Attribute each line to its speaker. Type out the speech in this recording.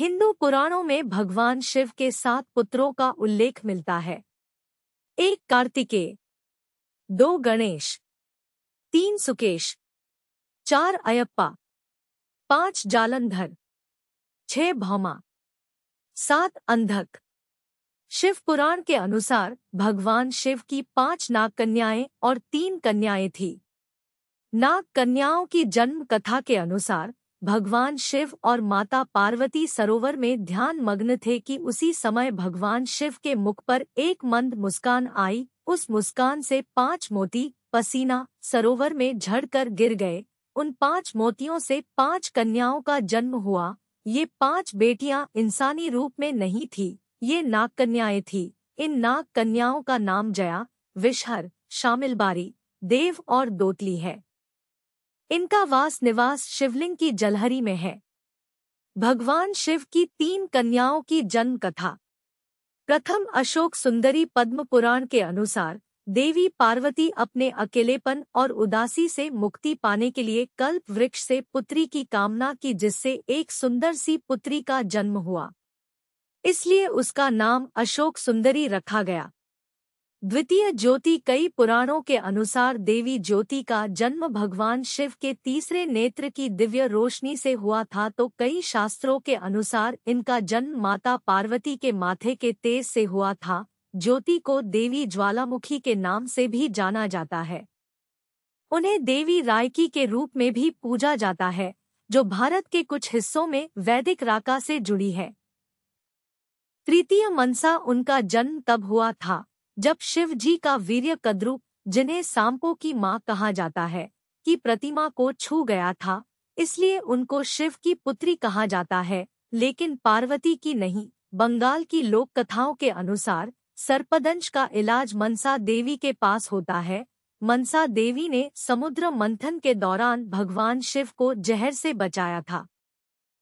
Speaker 1: हिंदू पुराणों में भगवान शिव के सात पुत्रों का उल्लेख मिलता है एक कार्तिकेय दो गणेश तीन सुकेश चार अयप्पा पांच जालंधर छह भौमा सात अंधक शिव पुराण के अनुसार भगवान शिव की पांच नाग कन्याएं और तीन कन्याएं थी नाग कन्याओं की जन्म कथा के अनुसार भगवान शिव और माता पार्वती सरोवर में ध्यान मग्न थे कि उसी समय भगवान शिव के मुख पर एक मंद मुस्कान आई उस मुस्कान से पांच मोती पसीना सरोवर में झड़कर गिर गए उन पांच मोतियों से पांच कन्याओं का जन्म हुआ ये पांच बेटियां इंसानी रूप में नहीं थी ये नाग कन्याएं थी इन नाग कन्याओं का नाम जया विषहर शामिल बारी देव और दोतली है इनका वास निवास शिवलिंग की जलहरी में है भगवान शिव की तीन कन्याओं की जन्म कथा प्रथम अशोक सुंदरी पद्म पुराण के अनुसार देवी पार्वती अपने अकेलेपन और उदासी से मुक्ति पाने के लिए कल्प वृक्ष से पुत्री की कामना की जिससे एक सुंदर सी पुत्री का जन्म हुआ इसलिए उसका नाम अशोक सुंदरी रखा गया द्वितीय ज्योति कई पुराणों के अनुसार देवी ज्योति का जन्म भगवान शिव के तीसरे नेत्र की दिव्य रोशनी से हुआ था तो कई शास्त्रों के अनुसार इनका जन्म माता पार्वती के माथे के तेज से हुआ था ज्योति को देवी ज्वालामुखी के नाम से भी जाना जाता है उन्हें देवी रायकी के रूप में भी पूजा जाता है जो भारत के कुछ हिस्सों में वैदिक राका से जुड़ी है तृतीय मनसा उनका जन्म तब हुआ था जब शिव जी का वीर्य कद्रु जिन्हें सांपों की मां कहा जाता है की प्रतिमा को छू गया था इसलिए उनको शिव की पुत्री कहा जाता है लेकिन पार्वती की नहीं बंगाल की लोक कथाओं के अनुसार सर्पदंश का इलाज मनसा देवी के पास होता है मनसा देवी ने समुद्र मंथन के दौरान भगवान शिव को जहर से बचाया था